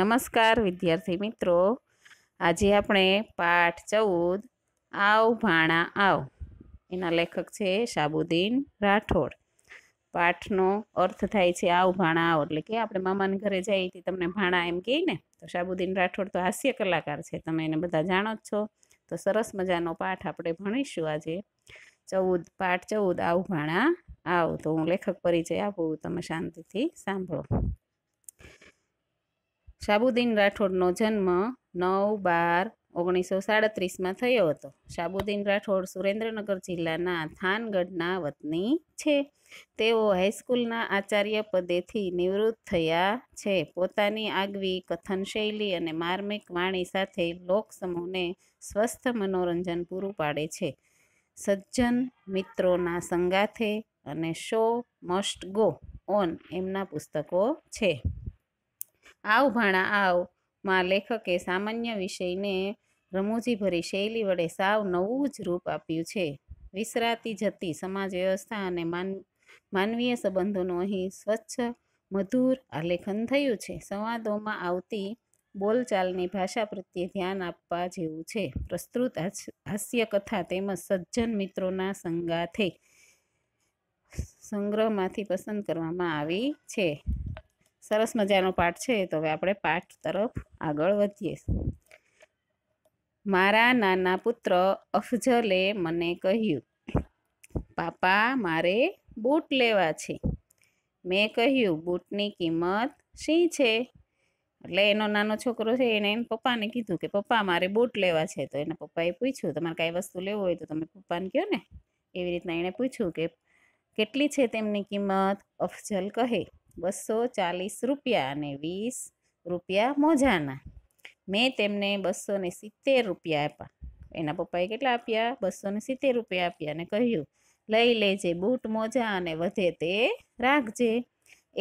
નમસ્કાર વિદ્યાર્થી મિત્રો આજે આપણે પાઠ ચૌદ આવ ભાણા આવ એના લેખક છે સાબુદ્દીન રાઠોડ પાઠનો અર્થ થાય છે આવ ભાણા આવ એટલે કે આપણે મામાને ઘરે જઈએ તે તમને ભાણા એમ કહીએ ને તો સાબુદ્દીન રાઠોડ તો હાસ્ય કલાકાર છે તમે એને બધા જાણો જ છો તો સરસ મજાનો પાઠ આપણે ભણીશું આજે ચૌદ પાઠ ચૌદ આવ ભાણા આવ તો હું લેખક પરિચય આપું તમે શાંતિથી સાંભળો શાબુદ્દીન રાઠોડનો જન્મ નવ બાર ઓગણીસો સાડત્રીસમાં થયો હતો શાબુદ્દીન રાઠોડ સુરેન્દ્રનગર જિલ્લાના થાનગઢના વતની છે તેઓ હાઈસ્કૂલના આચાર્ય પદેથી નિવૃત્ત થયા છે પોતાની આગવી કથન શૈલી અને માર્મિક વાણી સાથે લોકસમૂહને સ્વસ્થ મનોરંજન પૂરું પાડે છે સજ્જન મિત્રોના સંગાથે અને શો મસ્ટ ગો ઓન એમના પુસ્તકો છે આવ ભાણા આવ માં લેખકે સામાન્ય વિષયને રમૂજીભરી શૈલી વડે સાવ નવું જ રૂપ આપ્યું છે વિસરાતી જતી સમાજ વ્યવસ્થા અને માન માનવીય સંબંધોનું અહીં સ્વચ્છ મધુર આલેખન થયું છે સંવાદોમાં આવતી બોલચાલની ભાષા પ્રત્યે ધ્યાન આપવા જેવું છે પ્રસ્તુત હાસ્યકથા તેમજ સજ્જન મિત્રોના સંગાથે સંગ્રહમાંથી પસંદ કરવામાં આવી છે સરસ મજાનો પાઠ છે તો હવે આપણે પાઠ તરફ આગળ વધીએ મારા નાના પુત્ર અફઝલે મને કહ્યું પાપા મારે બૂટ લેવા છે મેં કહ્યું બૂટની કિંમત શી છે એટલે એનો નાનો છોકરો છે એને એના પપ્પાને કીધું કે પપ્પા મારે બૂટ લેવા છે તો એના પપ્પાએ પૂછ્યું તમારે કાંઈ વસ્તુ લેવું હોય તો તમે પપ્પાને કહો ને એવી રીતના એણે પૂછ્યું કે કેટલી છે તેમની કિંમત અફઝલ કહે બસો ચાલીસ રૂપિયા અને વીસ રૂપિયા મોજાના મેં તેમને બસો ને સિત્તેર રૂપિયા આપ્યા એના પપ્પાએ કેટલા આપ્યા બસો ને સિત્તેર રૂપિયા આપ્યા અને કહ્યું લઈ લેજે બૂટ મોજા અને વધે તે રાખજે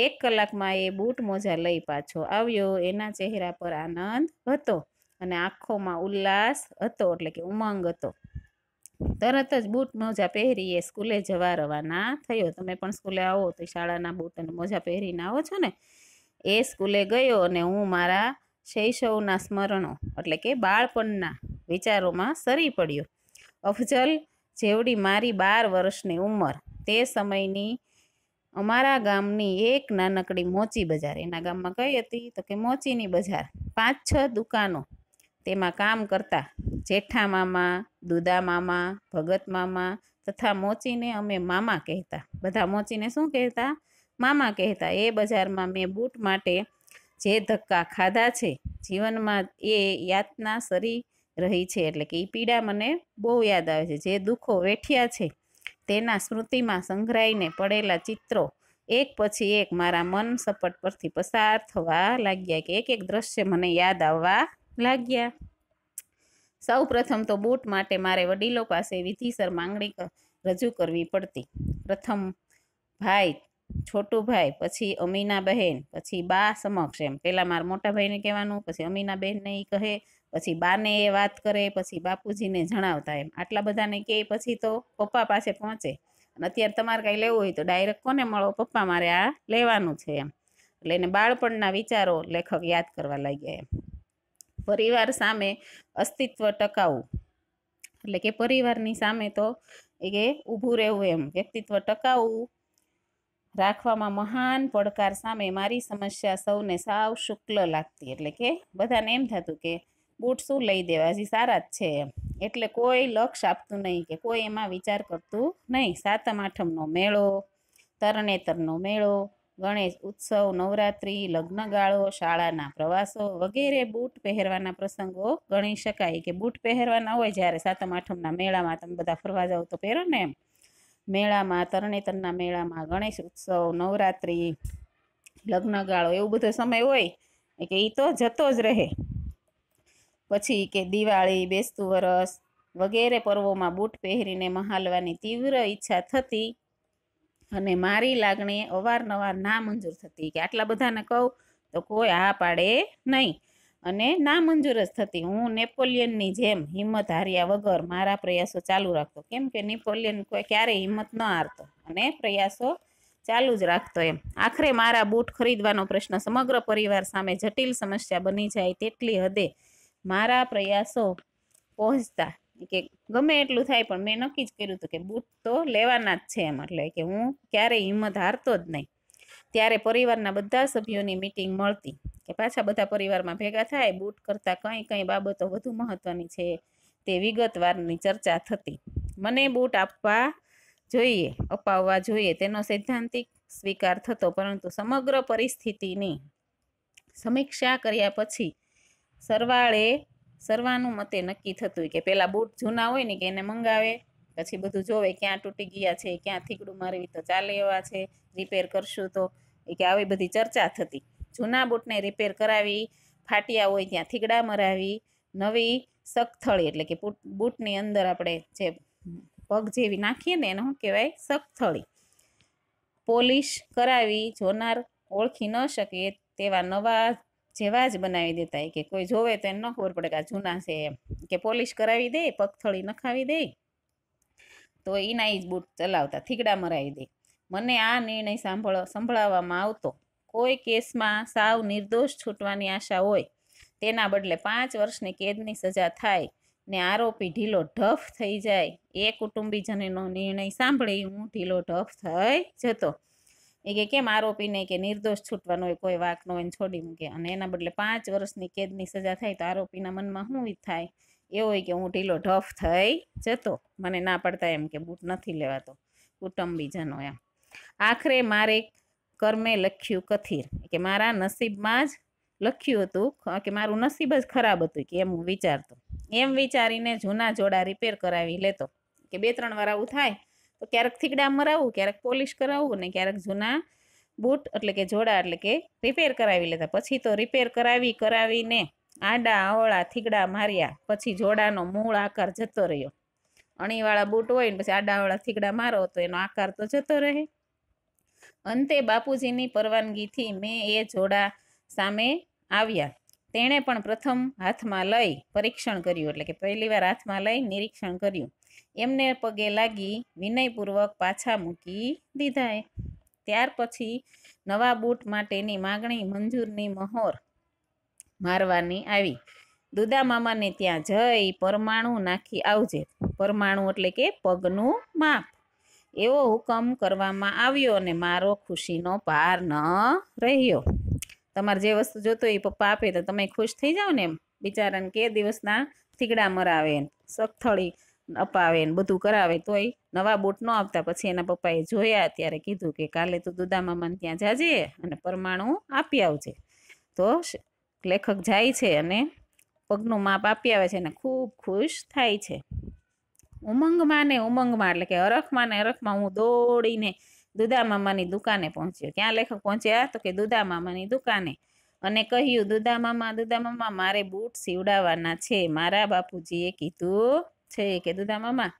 એક કલાકમાં એ બૂટ મોજા લઈ પાછો આવ્યો એના ચહેરા પર આનંદ હતો અને આંખોમાં ઉલ્લાસ હતો એટલે કે ઉમંગ હતો તરત જ બૂટ મોજા પહેરીએ સ્કૂલે જવા રવાના થયો તમે પણ સ્કૂલે આવો તો શાળાના બૂટ અને મોજા પહેરીને આવો છો ને એ સ્કૂલે ગયો અને હું મારા શૈશવના સ્મરણો એટલે કે બાળપણના વિચારોમાં સરી પડ્યો અફજલ જેવડી મારી બાર વર્ષની ઉંમર તે સમયની અમારા ગામની એક નાનકડી મોચી બજાર એના ગામમાં કઈ હતી તો કે મોચીની બજાર પાંચ છ દુકાનો તેમાં કામ કરતા જેઠા મામા દુદા મામા ભગત મામા તથા મોચીને અમે મામા કહેતા બધા મોચીને શું કહેતા મામા કહેતા એ બજારમાં મેં બૂટ માટે જે ધક્કા ખાધા છે જીવનમાં એ યાતના સરી રહી છે એટલે કે એ પીડા મને બહુ યાદ આવે છે જે દુઃખો વેઠ્યા છે તેના સ્મૃતિમાં સંઘરાઈને પડેલા ચિત્રો એક પછી એક મારા મન સપટ પરથી પસાર થવા લાગ્યા કે એક એક દ્રશ્ય મને યાદ આવવા લાગ્યા સૌ પ્રથમ તો બૂટ માટે મારે વડીલો પાસે વિધિસર માંગણી રજૂ કરવી પડતી પ્રથમ ભાઈ છોટું ભાઈ પછી અમીના બહેન પછી બા સમક્ષ એમ પહેલાં મારા મોટા ભાઈને કહેવાનું પછી અમીના બહેનને એ કહે પછી બાને એ વાત કરે પછી બાપુજીને જણાવતા એમ આટલા બધાને કહે પછી તો પપ્પા પાસે પહોંચે અને અત્યારે તમારે કાંઈ લેવું હોય તો ડાયરેક્ટ કોને મળો પપ્પા મારે આ લેવાનું છે એમ એટલે એને બાળપણના વિચારો લેખક યાદ કરવા લાગ્યા એમ પરિવાર સામે અસ્તિત્વ ટકાવવું એટલે કે પરિવારની સામે તો એ ઊભું રહેવું એમ વ્યક્તિત્વ ટકાવવું રાખવામાં મહાન પડકાર સામે મારી સમસ્યા સૌને સાવ શુક્લ લાગતી એટલે કે બધાને એમ થતું કે બૂટ શું લઈ દેવા હજી સારા જ છે એમ એટલે કોઈ લક્ષ આપતું નહીં કે કોઈ એમાં વિચાર કરતું નહીં સાતમ આઠમનો મેળો તરણેતરનો મેળો ગણેશ ઉત્સવ નવરાત્રિ લગ્નગાળો શાળાના પ્રવાસો વગેરે બૂટ પહેરવાના પ્રસંગો ગણી શકાય કે બૂટ પહેરવાના હોય જ્યારે સાતમ આઠમના મેળામાં તમે બધા ફરવા જાઓ તો પહેરો ને એમ મેળામાં તરણેતરના મેળામાં ગણેશ ઉત્સવ નવરાત્રિ લગ્નગાળો એવું બધો સમય હોય કે એ તો જતો જ રહે પછી કે દિવાળી બેસતું વરસ વગેરે પર્વોમાં બૂટ પહેરીને મહાલવાની તીવ્ર ઈચ્છા થતી અને મારી લાગણી અવારનવાર ના મંજૂર થતી કે આટલા બધાને કહું તો કોઈ હા પાડે નહીં અને ના મંજૂર જ થતી હું નેપોલિયનની જેમ હિંમત હાર્યા વગર મારા પ્રયાસો ચાલુ રાખતો કેમ કે નેપોલિયન કોઈ ક્યારેય હિંમત ન હારતો અને પ્રયાસો ચાલુ જ રાખતો એમ આખરે મારા બૂટ ખરીદવાનો પ્રશ્ન સમગ્ર પરિવાર સામે જટિલ સમસ્યા બની જાય તેટલી હદે મારા પ્રયાસો પહોંચતા કે ગમે એટલું થાય પણ મેં નક્કી જ કર્યું હતું કે બૂટ તો લેવાના જ છે એમ એટલે કે હું ક્યારેય હિંમત હારતો જ નહીં ત્યારે પરિવારના બધા સભ્યોની મિટિંગ મળતી કે પાછા બધા પરિવારમાં ભેગા થાય બૂટ કરતાં કંઈ કંઈ બાબતો વધુ મહત્ત્વની છે તે વિગતવારની ચર્ચા થતી મને બૂટ આપવા જોઈએ અપાવવા જોઈએ તેનો સૈદ્ધાંતિક સ્વીકાર થતો પરંતુ સમગ્ર પરિસ્થિતિની સમીક્ષા કર્યા પછી સરવાળે સરવાનું મતે નક્કી થતું હોય કે પહેલાં બૂટ જૂના હોય ને કે એને મંગાવે પછી બધું જોવે ક્યાં તૂટી ગયા છે ક્યાં થીકડું મારવી તો ચાલે એવા છે રિપેર કરશું તો એ કે આવી બધી ચર્ચા થતી જૂના બૂટને રિપેર કરાવી ફાટિયા હોય ત્યાં થીગડા મરાવી નવી સકથળી એટલે કે બૂટની અંદર આપણે જે પગ જેવી નાખીએ ને એનું શું કહેવાય સકથળી પોલિશ કરાવી જોનાર ઓળખી ન શકે તેવા નવા જેવા જ બનાવી દેતા કે કોઈ જોવે તો એને ન ખબર પડે કે આ જૂના છે એમ કે પોલિશ કરાવી દે પગથળી નખાવી દે તો એના એ જ બૂટ ચલાવતા થીગડા મરાવી દે મને આ નિર્ણય સાંભળ સંભળાવવામાં આવતો કોઈ કેસમાં સાવ નિર્દોષ છૂટવાની આશા હોય તેના બદલે પાંચ વર્ષની કેદની સજા થાય ને આરોપી ઢીલો ઢફ થઈ જાય એ કુટુંબીજનનો નિર્ણય સાંભળી હું ઢીલો ઢફ થઈ જતો એ કે કેમ આરોપીને કે નિર્દોષ છૂટવાનો હોય કોઈ વાક ન હોય ને છોડી મૂકે અને એના બદલે પાંચ વર્ષની કેદની સજા થાય તો આરોપીના મનમાં શું થાય એવો હોય કે હું ઢીલો ઢફ થઈ જતો મને ના પડતા એમ કે બૂટ નથી લેવાતો કુટુંબીજનો એમ આખરે મારે કર્મે લખ્યું કથિર કે મારા નસીબમાં જ લખ્યું હતું કે મારું નસીબ જ ખરાબ હતું કે એમ હું વિચારતો એમ વિચારીને જૂના જોડા રિપેર કરાવી લેતો કે બે ત્રણ વાર આવું થાય તો ક્યારેક થીકડા મરાવું ક્યારેક પોલિશ કરાવવું ને ક્યારેક જૂના બૂટ એટલે કે જોડા એટલે કે રિપેર કરાવી લેતા પછી તો રિપેર કરાવી કરાવીને આડા અવળા થીગડા માર્યા પછી જોડાનો મૂળ આકાર જતો રહ્યો અણીવાળા બૂટ હોય ને પછી આડા અવળા થીગડા મારો તો એનો આકાર તો જતો રહે અંતે બાપુજીની પરવાનગીથી મેં એ જોડા સામે આવ્યા તેણે પણ પ્રથમ હાથમાં લઈ પરીક્ષણ કર્યું એટલે કે પહેલીવાર હાથમાં લઈ નિરીક્ષણ કર્યું એમને પગે લાગી વિનયપૂર્વક પાછા મૂકી દીધાએ ત્યાર પછી નવા બૂટ માટેની માગણી મંજૂરની મહોર મારવાની આવી દુદા મામાને ત્યાં જઈ પરમાણુ નાખી આવજે પરમાણુ એટલે કે પગનું માપ એવો હુકમ કરવામાં આવ્યો અને મારો ખુશીનો પાર ન રહ્યો તમારે જે વસ્તુ જોતો એ પપ્પા આપે તો તમે ખુશ થઈ જાઓ ને એમ બિચારાને કે દિવસના થીગડા મરાવે સખથળી અપાવે ને બધું કરાવે તોય નવા બૂટ ન આપતા પછી એના પપ્પાએ જોયા ત્યારે કીધું કે કાલે તું દુદામામાને ત્યાં જાજે અને પરમાણુ આપી આવજે તો લેખક જાય છે અને પગનું માપ આપી આવે છે અને ખૂબ ખુશ થાય છે ઉમંગમાં ને ઉમંગમાં એટલે કે અરખમાં ને અરખમાં હું દોડીને દુદા મામાની દુકાને પહોંચ્યો ક્યાં લેખક પહોંચ્યા તો કે દુદા મામાની દુકાને અને કહ્યું દુદા મામા દુદા મામા મારે બૂટ સીવડાવવાના છે મારા બાપુજીએ કીધું છે કે દુદા મામા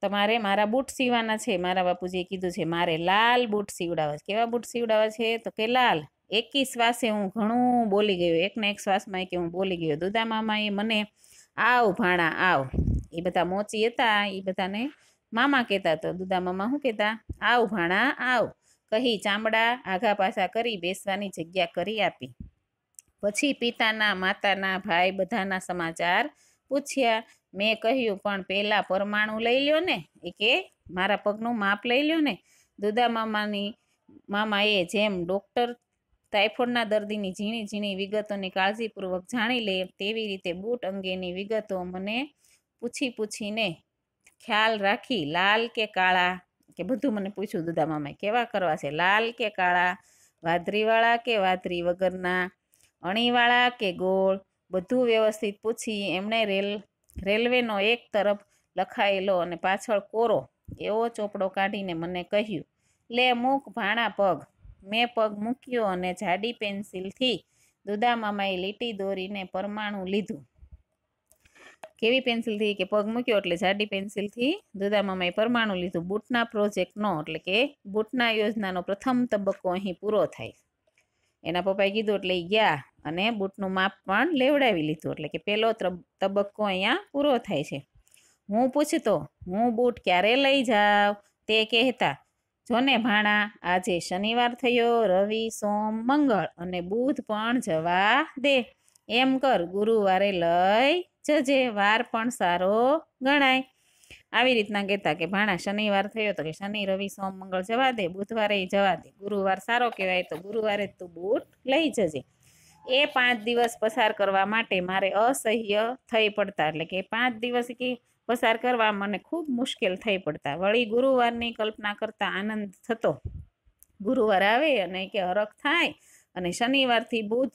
તમારે મારા બૂટ સીવવાના છે મારા બાપુજીએ કીધું છે મારે લાલ બૂટ સીવડાવવા કેવા બૂટ સીવડાવવા છે તો કે લાલ એકી શ્વાસે હું ઘણું બોલી ગયો એકને એક શ્વાસમાં કે હું બોલી ગયો દુદા મામાએ મને આવ ભાણા આવ એ બધા મોચી હતા એ બધાને મામા કહેતા તો દુદા મામા શું કહેતા આવ ભાણા આવ કહી ચામડા આઘા પાછા કરી બેસવાની જગ્યા કરી આપી પછી પિતાના માતાના ભાઈ બધાના સમાચાર પૂછ્યા મેં કહ્યું પણ પહેલાં પરમાણુ લઈ લ્યો ને એ કે મારા પગનું માપ લઈ લ્યો ને દુદા મામાની મામાએ જેમ ડૉક્ટર ટાઇફોઇડના દર્દીની ઝીણી ઝીણી વિગતોની કાળજીપૂર્વક જાણી લે તેવી રીતે બૂટ અંગેની વિગતો મને પૂછી પૂછીને ખ્યાલ રાખી લાલ કે કાળા કે બધું મને પૂછ્યું દુધા મામાએ કેવા કરવા છે લાલ કે કાળા વાદરીવાળા કે વાદરી વગરના અણીવાળા કે ગોળ બધું વ્યવસ્થિત પૂછી એમણે રેલ રેલવેનો એક તરફ લખાયેલો અને પાછળ કોરો એવો ચોપડો કાઢીને મને કહ્યું લે મૂક ભાણા પગ મેં પગ મૂક્યો અને જાડી પેન્સિલથી દુદામામાએ લીટી દોરીને પરમાણુ લીધું કેવી પેન્સિલથી કે પગ મૂક્યો એટલે જાડી પેન્સિલથી દુદામામાએ પરમાણુ લીધું બુટના પ્રોજેક્ટનો એટલે કે બૂટના યોજનાનો પ્રથમ તબક્કો અહીં પૂરો થાય એના પપ્પાએ કીધું એટલે ગયા અને બૂટનું માપ પણ લેવડાવી લીધું એટલે કે પહેલો તબક્કો અહીંયા પૂરો થાય છે હું પૂછતો હું બૂટ ક્યારે લઈ જાઉં તે કહેતા જોને ભાણા આજે શનિવાર થયો રવિ સોમ મંગળ અને બુધ પણ જવા દે એમ કર ગુરુવારે લઈ જજે વાર પણ સારો ગણાય આવી રીતના કહેતા કે ભાણા શનિવાર થયો તો કે શનિ રવિ સોમ મંગળ જવા દે બુધવારે જવા દે ગુરુવાર સારો કહેવાય તો ગુરુવારે તું બૂટ લઈ જજે એ પાંચ દિવસ પસાર કરવા માટે મારે અસહ્ય થઈ પડતા એટલે કે પાંચ દિવસ કે પસાર કરવા મને ખૂબ મુશ્કેલ થઈ પડતા વળી ગુરુવારની કલ્પના કરતા આનંદ થતો ગુરુવાર આવે અને કે હરખ થાય અને શનિવારથી બુધ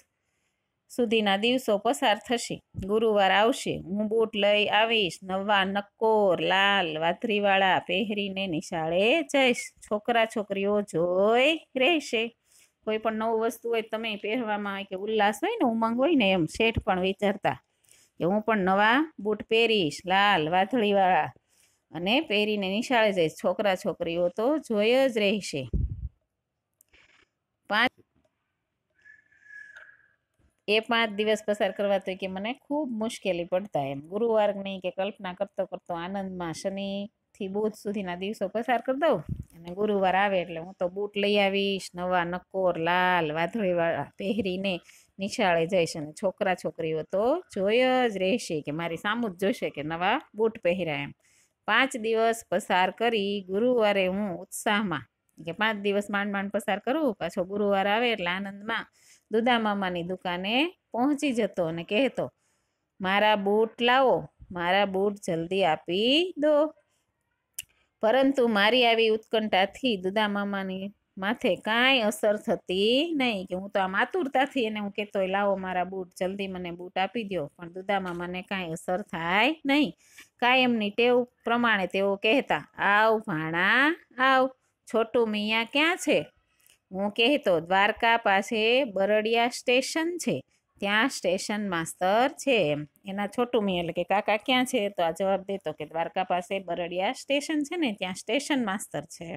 સુધીના દિવસો પસાર થશે ગુરુવાર આવશે હું બૂટ લઈ આવીશ નવા નક્કોર લાલ વાથરીવાળા પહેરીને નિશાળે જઈશ છોકરા છોકરીઓ જોઈ રહેશે કોઈ પણ નવું વસ્તુ હોય તમે પહેરવામાં કે ઉલ્લાસ હોય ને ઉમંગ હોય ને એમ શેઠ પણ વિચારતા કે હું પણ નવા બૂટ પહેરીશ લાલ વાથળીવાળા અને પહેરીને નિશાળે જઈશ છોકરા છોકરીઓ તો જોઈ જ રહેશે એ પાંચ દિવસ પસાર કરવા તો કે મને ખૂબ મુશ્કેલી પડતા એમ ગુરુવારની કે કલ્પના કરતો કરતો આનંદમાં શનિથી બુધ સુધીના દિવસો પસાર કરી દઉં અને ગુરુવાર આવે એટલે હું તો બૂટ લઈ આવીશ નવા નકોર લાલ વાદળીવાળા પહેરીને નિશાળે જઈશ અને છોકરા છોકરીઓ તો જોઈ જ રહેશે કે મારી સામું જ જોશે કે નવા બૂટ પહેર્યા એમ પાંચ દિવસ પસાર કરી ગુરુવારે હું ઉત્સાહમાં કે પાંચ દિવસ માંડ માંડ પસાર કરું પાછો ગુરુવાર આવે એટલે આનંદમાં દુદામામાની દુકાને પહોંચી જતો અને કહેતો મારા બૂટ લાવો મારા બૂટ જલ્દી આપી દો પરંતુ મારી આવી ઉત્કંઠાથી દુદામામાની માથે કાંઈ અસર થતી નહીં કે હું તો આ માતુરતાથી એને હું કહેતો લાવો મારા બૂટ જલ્દી મને બૂટ આપી દો પણ દુદામામાને કાંઈ અસર થાય નહીં કાયમની ટેવ પ્રમાણે તેઓ કહેતા આવ ભાણા આવ છોટું મિયાં ક્યાં છે હું કહેતો દ્વારકા પાસે બરડિયા સ્ટેશન છે ત્યાં સ્ટેશન માસ્તર છે એના છોટું મી એટલે કે કાકા ક્યાં છે તો આ જવાબ દેતો કે દ્વારકા પાસે બરડિયા સ્ટેશન છે ને ત્યાં સ્ટેશન માસ્તર છે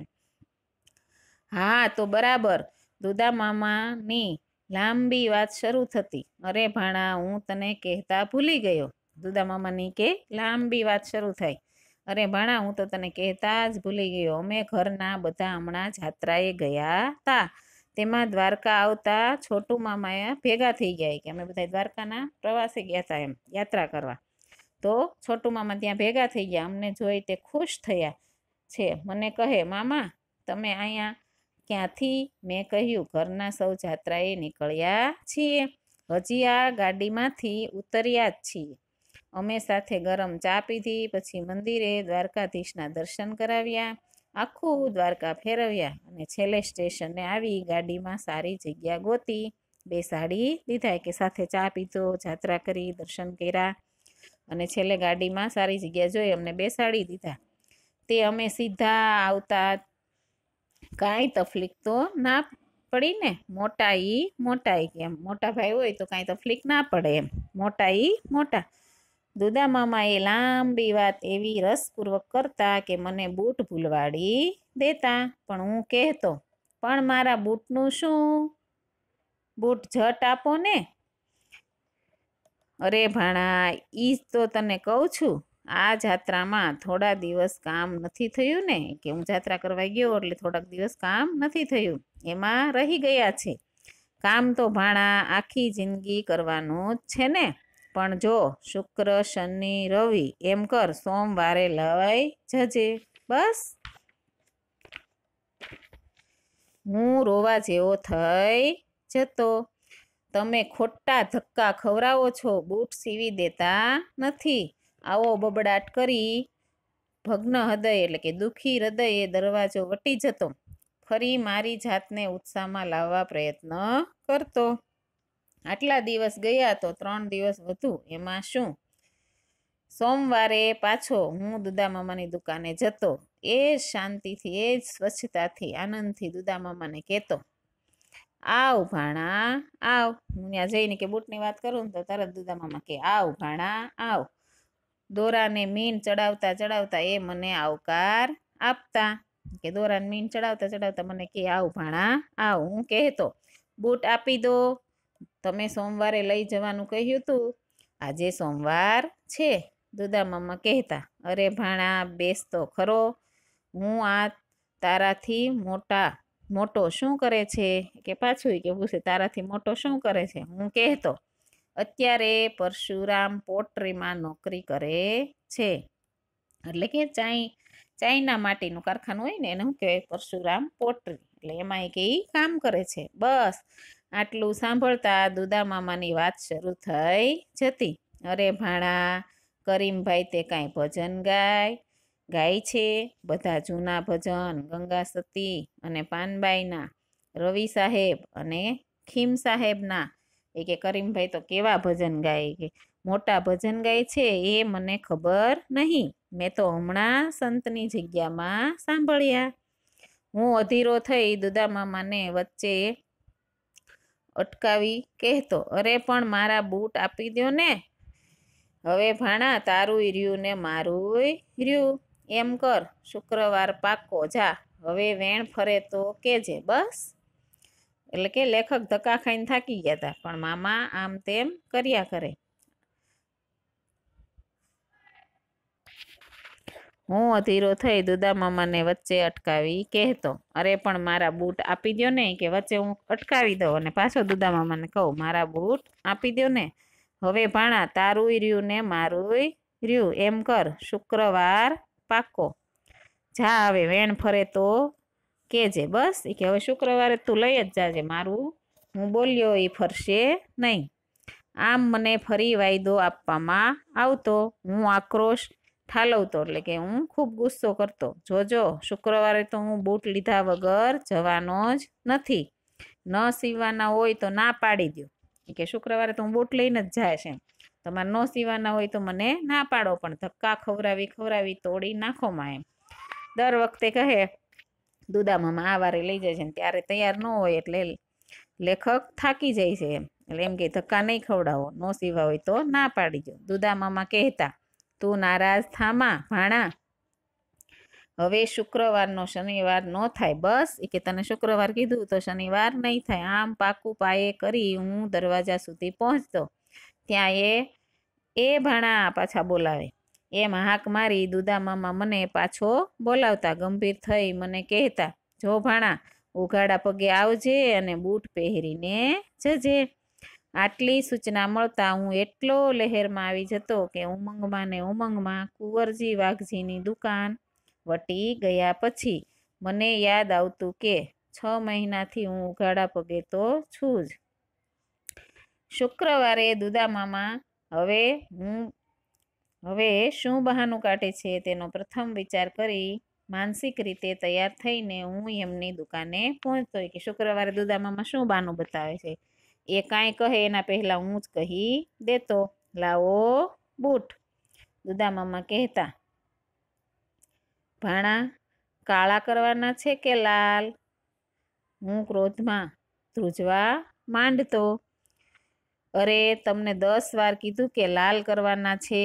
હા તો બરાબર દુદા મામાની લાંબી વાત શરૂ થતી અરે ભાણા હું તને કહેતા ભૂલી ગયો દુદા મામાની કે લાંબી વાત શરૂ થાય અરે ભાણા હું તો તને કહેતા જ ભૂલી ગયો અમે ઘરના બધા હમણાં જાત્રાએ ગયા હતા તેમાં દ્વારકા આવતા છોટુ મામાએ ભેગા થઈ ગયા કે અમે બધા દ્વારકાના પ્રવાસે ગયા હતા એમ યાત્રા કરવા તો છોટુ મામા ત્યાં ભેગા થઈ ગયા અમને જોઈ તે ખુશ થયા છે મને કહે મામા તમે અહીંયા ક્યાંથી મેં કહ્યું ઘરના સૌ જાત્રાએ નીકળ્યા છીએ હજી આ ગાડીમાંથી ઉતર્યા જ છીએ અમે સાથે ગરમ ચા પીધી પછી મંદિરે દ્વારકાધીશના દર્શન કરાવ્યા આખું દ્વારકા ફેરવ્યા અને છેલ્લે સ્ટેશને આવી ગાડીમાં સારી જગ્યા ગોતી બે સાડી લીધા કે સાથે ચા પીધો જાત્રા કરી દર્શન કર્યા અને છેલ્લે ગાડીમાં સારી જગ્યા જોઈ અમને બે સાડી દીધા તે અમે સીધા આવતા કાંઈ તકલીફ તો ના પડી ને મોટા ઈ મોટા ઈ કેમ મોટા ભાઈ હોય તો કાંઈ તકલીફ ના પડે એમ મોટા ઈ મોટા દુદામામાએ લાંબી વાત એવી રસપૂર્વક કરતા કે મને બૂટ ભૂલવાડી દેતા પણ હું કહેતો પણ મારા બૂટનું શું બૂટ ઝટ આપો ને અરે ભાણા ઈ જ તો તને કહું છું આ જાત્રામાં થોડા દિવસ કામ નથી થયું ને કે હું જાત્રા કરવા ગયો એટલે થોડાક દિવસ કામ નથી થયું એમાં રહી ગયા છે કામ તો ભાણા આખી જિંદગી કરવાનું જ છે ને પણ જો શુક્ર શનિ રવિ એમ કર સોમવારે લવાઈ જજે બસ હું રોવા જેવો થઈ જતો તમે ખોટા ધક્કા ખવરાવો છો બૂટ સીવી દેતા નથી આવો બબડાટ કરી ભગ્ન હૃદય એટલે કે દુઃખી હૃદયે દરવાજો વટી જતો ફરી મારી જાતને ઉત્સાહમાં લાવવા પ્રયત્ન કરતો આટલા દિવસ ગયા તો ત્રણ દિવસ વધુ એમાં શું સોમવારે પાછો હું દુદામામાની દુકાને જતો એ શાંતિથી એ જ સ્વચ્છતાથી આનંદથી દુદામામાને કહેતો આવ ભાણા આવ હું ત્યાં જઈને કે બૂટની વાત કરું તો તરત દુદામામા કે આવ ભાણા આવ દોરાને મીન ચડાવતા ચડાવતા એ મને આવકાર આપતા કે દોરાને મીન ચડાવતા ચડાવતા મને કે આવ ભાણા આવ હું કહેતો બૂટ આપી દો તમે સોમવારે લઈ જવાનું કહ્યું હતું આજે સોમવાર છે દુદા મમ્મા કહેતા અરે ભાણા બેસતો ખરો હું આ તારાથી મોટા મોટો શું કરે છે કે પાછું કેવું છે તારાથી મોટો શું કરે છે હું કહેતો અત્યારે પરશુરામ પોટ્રીમાં નોકરી કરે છે એટલે કે ચાઈ ચાઈના માટીનું કારખાનું હોય ને એને શું કહેવાય પરશુરામ પોટ્રી એટલે એમાં એ કે કામ કરે છે બસ આટલું સાંભળતા દુદા મામાની વાત શરૂ થઈ જતી અરે ભાણા કરીમભાઈ તે કાંઈ ભજન ગાય ગાય છે બધા જૂના ભજન ગંગા સતી અને પાનબાઈના રવિ સાહેબ અને ખીમ સાહેબના એ કે કરીમભાઈ તો કેવા ભજન ગાય કે મોટા ભજન ગાય છે એ મને ખબર નહીં મેં તો હમણાં સંતની જગ્યામાં સાંભળ્યા હું અધીરો થઈ દુદા મામાને વચ્ચે અટકાવી કહેતો અરે પણ મારા બૂટ આપી દો ને હવે ભાણા તારું રહ્યું ને મારું રહ્યું એમ કર શુક્રવાર પાક્કો જા હવે વેણ ફરે તો કેજે બસ એટલે કે લેખક ધક્કા ખાઈને થાકી ગયા હતા પણ મામા આમ તેમ કર્યા કરે હું અધીરો થઈ દુદામામાને વચ્ચે અટકાવી કહેતો અરે પણ મારા બૂટ આપી દો ને કે વચ્ચે હું અટકાવી દઉં અને પાછો દુદામામાને કહું મારા બૂટ આપી દો ને હવે ભાણા તારુંય રહ્યું ને મારુંય રહ્યું એમ કર શુક્રવાર પાકો જા હવે વેણ ફરે તો કેજે બસ એ કે હવે શુક્રવારે તું લઈ જ જાજે મારું હું બોલ્યો એ ફરશે નહીં આમ મને ફરી વાયદો આપવામાં આવતો હું આક્રોશ ઠાલવતો એટલે કે હું ખૂબ ગુસ્સો કરતો જોજો શુક્રવારે તો હું બૂટ લીધા વગર જવાનો જ નથી ન સીવાના હોય તો ના પાડી દો કે શુક્રવારે તો હું બૂટ લઈને જ જાય છે તમારે ન સીવાના હોય તો મને ના પાડો પણ ધક્કા ખવરાવી ખવરાવી તોડી નાખો માં એમ દર વખતે કહે દુદા મામા આ વારે લઈ જાય છે ત્યારે તૈયાર ન હોય એટલે લેખક થાકી જાય છે એટલે એમ કે ધક્કા નહીં ખવડાવો ન સીવા હોય તો ના પાડી દો દુદા મામા કહેતા તું નારાજ થામા ભાણા હવે શુક્રવારનો શનિવાર ન થાય બસ એ કે તને શુક્રવાર કીધું તો શનિવાર નહીં થાય આમ પાકું પાયે કરી હું દરવાજા સુધી પહોંચતો ત્યાં એ એ ભાણા પાછા બોલાવે એમ હાક મારી દુદા મામા મને પાછો બોલાવતા ગંભીર થઈ મને કહેતા જો ભાણા ઉઘાડા પગે આવજે અને બૂટ પહેરીને જજે આટલી સૂચના મળતા હું એટલો લહેરમાં આવી જતો કે ઉમંગમાં ને ઉમંગમાં કુંવરજી વાઘજીની દુકાન વટી ગયા પછી મને યાદ આવતું કે છ મહિનાથી હું ઉઘાડા પગે તો છું જ શુક્રવારે દુદા હવે હું હવે શું બહાનું કાઢે છે તેનો પ્રથમ વિચાર કરી માનસિક રીતે તૈયાર થઈને હું એમની દુકાને પહોંચતો કે શુક્રવારે દુદામામાં શું બહાનું બતાવે છે એ કાંઈ કહે એના પહેલાં હું જ કહી દેતો લાવો બૂટ મામા કહેતા ભાણા કાળા કરવાના છે કે લાલ હું ક્રોધમાં ધ્રુજવા માંડતો અરે તમને દસ વાર કીધું કે લાલ કરવાના છે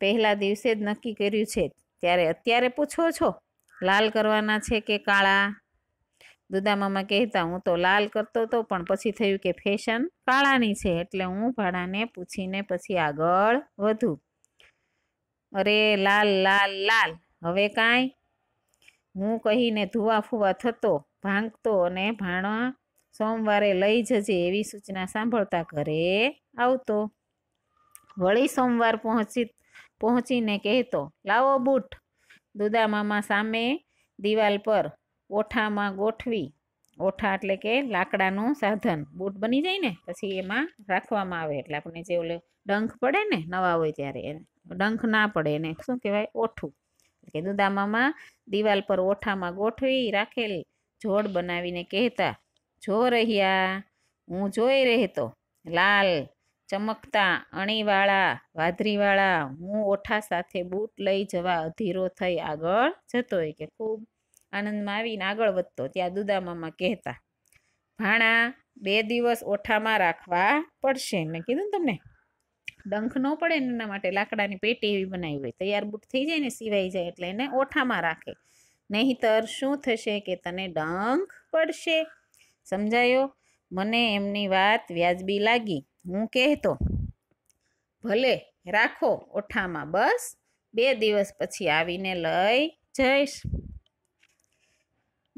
પહેલા દિવસે જ નક્કી કર્યું છે ત્યારે અત્યારે પૂછો છો લાલ કરવાના છે કે કાળા દુદામામા કહેતા હું તો લાલ કરતો હતો પણ પછી થયું કે ફેશન કાળાની છે એટલે હું ભાડાને પૂછીને પછી આગળ વધું અરે લાલ લાલ લાલ હવે કાંઈ હું કહીને ધુવા ફુવા થતો ભાંગતો અને ભાણા સોમવારે લઈ જજે એવી સૂચના સાંભળતા ઘરે આવતો વળી સોમવાર પહોંચી પહોંચીને કહેતો લાવો બૂટ મામા સામે દિવાલ પર ઓઠામાં ગોઠવી ઓઠા એટલે કે લાકડાનું સાધન બૂટ બની જાય ને પછી એમાં રાખવામાં આવે એટલે આપણને જે ઓલે ડંખ પડે ને નવા હોય ત્યારે એને ડંખ ના પડે એને શું કહેવાય ઓઠું એટલે કે દુદામામાં દિવાલ પર ઓઠામાં ગોઠવી રાખેલ જોડ બનાવીને કહેતા જો રહ્યા હું જોઈ રહેતો લાલ ચમકતા અણીવાળા વાદરીવાળા હું ઓઠા સાથે બૂટ લઈ જવા અધીરો થઈ આગળ જતો કે ખૂબ આનંદમાં આવીને આગળ વધતો ત્યાં દુદામામા કહેતા ભાણા બે દિવસ ઓઠામાં રાખવા પડશે મેં કીધું ને તમને ડંખ ન પડે એના માટે લાકડાની પેટી એવી બનાવી હોય તૈયાર બૂટ થઈ જાય ને સિવાઈ જાય એટલે એને ઓઠામાં રાખે નહીંતર શું થશે કે તને ડંખ પડશે સમજાયો મને એમની વાત વ્યાજબી લાગી હું કહેતો ભલે રાખો ઓઠામાં બસ બે દિવસ પછી આવીને લઈ જઈશ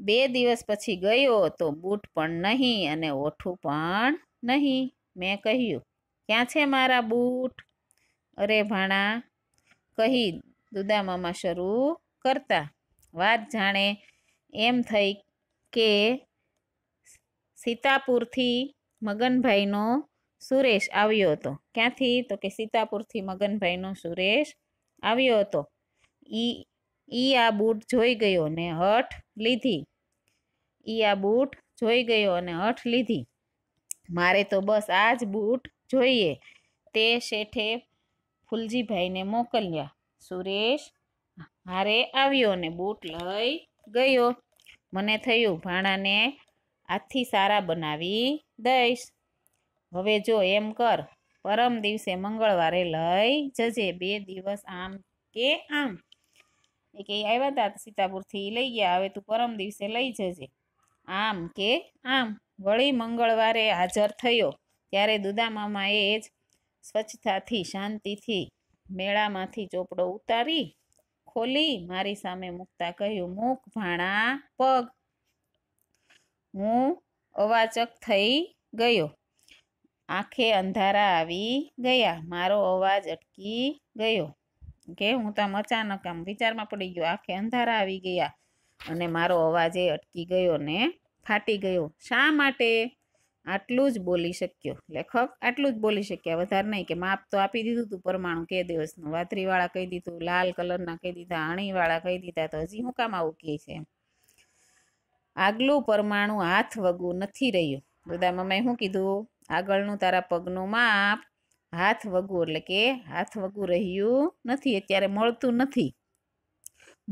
બે દિવસ પછી ગયો તો બૂટ પણ નહીં અને ઓઠું પણ નહીં મેં કહ્યું ક્યાં છે મારા બૂટ અરે ભાણા કહી દુદામામાં શરૂ કરતા વાત જાણે એમ થઈ કે સીતાપુરથી મગનભાઈનો સુરેશ આવ્યો હતો ક્યાંથી તો કે સીતાપુરથી મગનભાઈનો સુરેશ આવ્યો હતો ઈ ઈ આ બૂટ જોઈ ગયો ને હઠ લીધી ઈ આ બૂટ જોઈ ગયો અને હઠ લીધી મારે તો બસ આ જ બૂટ જોઈએ તે શેઠે ફૂલજીભાઈને મોકલ્યા સુરેશ મારે આવ્યો અને બૂટ લઈ ગયો મને થયું ભાણાને આથી સારા બનાવી દઈશ હવે જો એમ કર પરમ દિવસે મંગળવારે લઈ જજે બે દિવસ આમ કે આમ એ કે આવ્યા હતા સીતાપુરથી લઈ ગયા હવે તું પરમ દિવસે લઈ જજે આમ કે આમ વળી મંગળવારે હાજર થયો ત્યારે દુદામામાએ જ સ્વચ્છતાથી શાંતિથી મેળામાંથી ચોપડો ઉતારી ખોલી મારી સામે મૂકતા કહ્યું મૂક ભાણા પગ હું અવાચક થઈ ગયો આંખે અંધારા આવી ગયા મારો અવાજ અટકી ગયો કે હું તમ અચાનક આમ વિચારમાં પડી ગયો આંખે અંધારા આવી ગયા અને મારો અવાજ એ અટકી ગયો ને ફાટી ગયો શા માટે આટલું જ બોલી શક્યો લેખક આટલું જ બોલી શક્યા વધારે નહીં કે માપ તો આપી દીધું હતું પરમાણુ કે દિવસનું વાતરીવાળા કહી દીધું લાલ કલરના કહી દીધા આણીવાળા કહી દીધા તો હજી હું કામ આવું કહે છે આગલું પરમાણુ હાથ વગું નથી રહ્યું બધા મમ્માએ શું કીધું આગળનું તારા પગનું માપ હાથ વગું એટલે કે હાથ વગું રહ્યું નથી અત્યારે મળતું નથી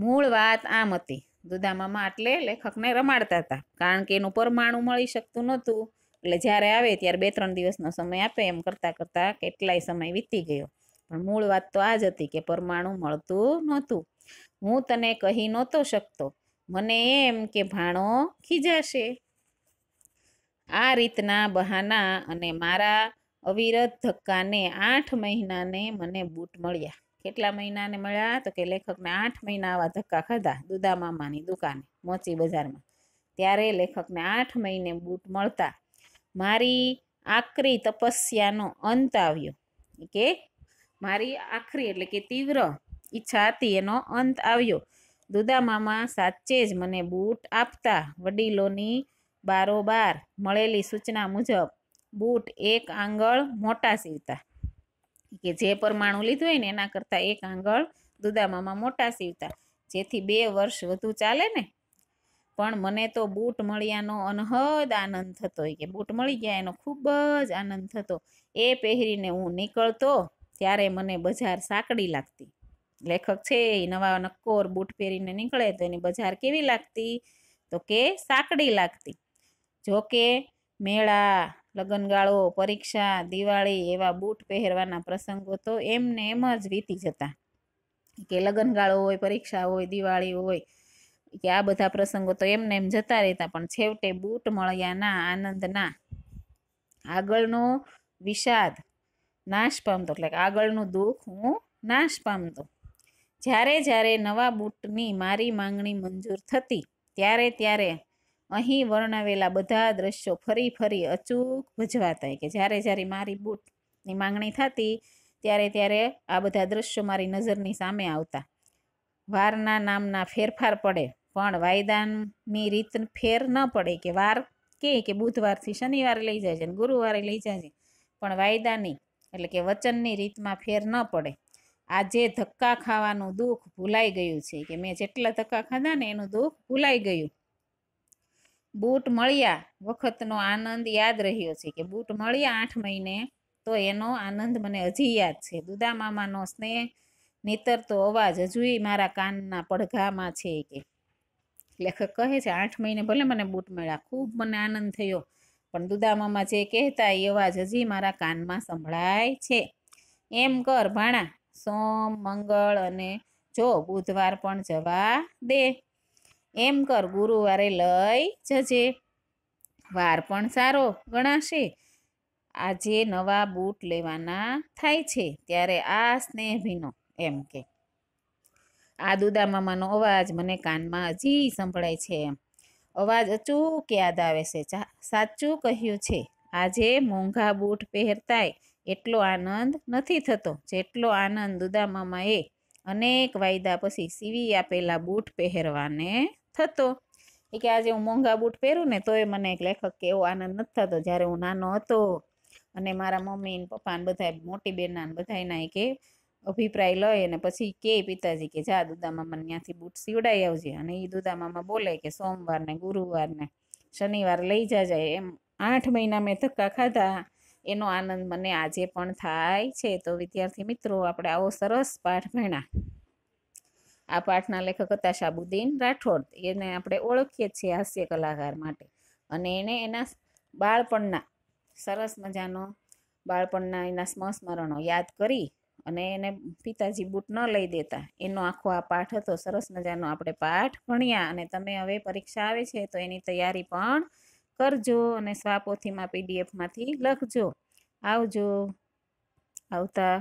મૂળ વાત આમ હતી દુધામામાં આટલે લેખકને રમાડતા હતા કારણ કે એનું પરમાણુ મળી શકતું નહોતું એટલે જ્યારે આવે ત્યારે બે ત્રણ દિવસનો સમય આપે એમ કરતાં કરતાં કેટલાય સમય વીતી ગયો પણ મૂળ વાત તો આ જ હતી કે પરમાણુ મળતું નહોતું હું તને કહી નહોતો શકતો મને એમ કે ભાણો ખીજાશે આ રીતના બહાના અને મારા અવિરત ધક્કાને આઠ મહિનાને મને બૂટ મળ્યા કેટલા મહિનાને મળ્યા તો કે લેખકને આઠ મહિના આવા ધક્કા ખાધા દુદા મામાની દુકાને મોચી બજારમાં ત્યારે લેખકને આઠ મહિને બૂટ મળતા મારી આકરી તપસ્યાનો અંત આવ્યો કે મારી આખરી એટલે કે તીવ્ર ઈચ્છા હતી એનો અંત આવ્યો દુદા મામા સાચે જ મને બૂટ આપતા વડીલોની બારોબાર મળેલી સૂચના મુજબ બૂટ એક આંગળ મોટા સીવતા કે જે પરમાણુ લીધું હોય ને એના કરતાં એક આંગળ દુદામામાં મોટા સીવતા જેથી બે વર્ષ વધુ ચાલે ને પણ મને તો બૂટ મળ્યાનો અનહદ આનંદ થતો કે બૂટ મળી ગયા એનો ખૂબ જ આનંદ થતો એ પહેરીને હું નીકળતો ત્યારે મને બજાર સાંકડી લાગતી લેખક છે એ નવા નક્કોર બૂટ પહેરીને નીકળે તો એની બજાર કેવી લાગતી તો કે સાંકડી લાગતી જોકે મેળા લગ્નગાળો પરીક્ષા દિવાળી એવા બૂટ પહેરવાના પ્રસંગો તો એમને એમ જ વીતી જતા કે લગ્નગાળો હોય પરીક્ષા હોય દિવાળી હોય કે આ બધા પ્રસંગો તો એમને એમ જતા રહેતા પણ છેવટે બૂટ મળ્યાના આનંદના આગળનો વિષાદ નાશ પામતો એટલે આગળનું દુઃખ હું નાશ પામતો જ્યારે જ્યારે નવા બૂટની મારી માંગણી મંજૂર થતી ત્યારે ત્યારે અહીં વર્ણવેલા બધા દ્રશ્યો ફરી ફરી અચૂક ભજવાતા કે જ્યારે જ્યારે મારી બૂટની માંગણી થતી ત્યારે ત્યારે આ બધા દ્રશ્યો મારી નજરની સામે આવતા વારના નામના ફેરફાર પડે પણ વાયદાની રીત ફેર ન પડે કે વાર કે કે બુધવારથી શનિવારે લઈ જાય છે અને ગુરુવારે લઈ જાય છે પણ વાયદાની એટલે કે વચનની રીતમાં ફેર ન પડે આજે ધક્કા ખાવાનું દુઃખ ભૂલાઈ ગયું છે કે મેં જેટલા ધક્કા ખાધા ને એનું દુઃખ ભૂલાઈ ગયું બૂટ મળ્યા વખતનો આનંદ યાદ રહ્યો છે કે બૂટ મળ્યા આઠ મહિને તો એનો આનંદ મને હજી યાદ છે દુદા મામાનો સ્નેહ નીતરતો અવાજ હજુય મારા કાનના પડઘામાં છે કે લેખક કહે છે આઠ મહિને ભલે મને બૂટ મળ્યા ખૂબ મને આનંદ થયો પણ દુદા મામા જે કહેતા એ અવાજ હજી મારા કાનમાં સંભળાય છે એમ કર ભાણા સોમ મંગળ અને જો બુધવાર પણ જવા દે એમ કર ગુરુવારે લઈ જજે વાર પણ સારો ગણાશે આજે નવા બૂટ લેવાના થાય છે ત્યારે આ સ્નેહ ભીનો એમ કે આ દુદા મામાનો અવાજ મને કાનમાં હજી સંભળાય છે એમ અવાજ અચૂક યાદ આવે છે સાચું કહ્યું છે આજે મોંઘા બૂટ પહેરતાય એટલો આનંદ નથી થતો જેટલો આનંદ દુદા મામાએ અનેક વાયદા પછી સીવી આપેલા બૂટ પહેરવાને થતો એ કે આજે હું મોંઘા બૂટ પહેરું ને તોય મને એક લેખક કે એવો આનંદ નથી થતો જ્યારે હું નાનો હતો અને મારા મમ્મી પપ્પા ને બધા મોટી બેના ને બધાના કે અભિપ્રાય લઈ અને પછી કે પિતાજી કે જા દુદા મામાને ત્યાંથી બૂટ સીવડાઈ આવજે અને એ દુદા મામા બોલે કે સોમવાર ને ગુરુવાર ને શનિવાર લઈ જાજે એમ આઠ મહિના મેં ધક્કા ખાધા એનો આનંદ મને આજે પણ થાય છે તો વિદ્યાર્થી મિત્રો આપણે આવો સરસ પાઠ ભણ્યા આ પાઠના લેખક હતા શાબુદ્દીન રાઠોડ એને આપણે ઓળખીએ છીએ હાસ્ય કલાકાર માટે અને એને એના બાળપણના સરસ મજાનો બાળપણના એના સ્મસ્મરણો યાદ કરી અને એને પિતાજી બૂટ ન લઈ દેતા એનો આખો આ પાઠ હતો સરસ મજાનો આપણે પાઠ ભણ્યા અને તમે હવે પરીક્ષા આવે છે તો એની તૈયારી પણ કરજો અને સ્વાપોથીમાં પીડીએફમાંથી લખજો આવજો આવતા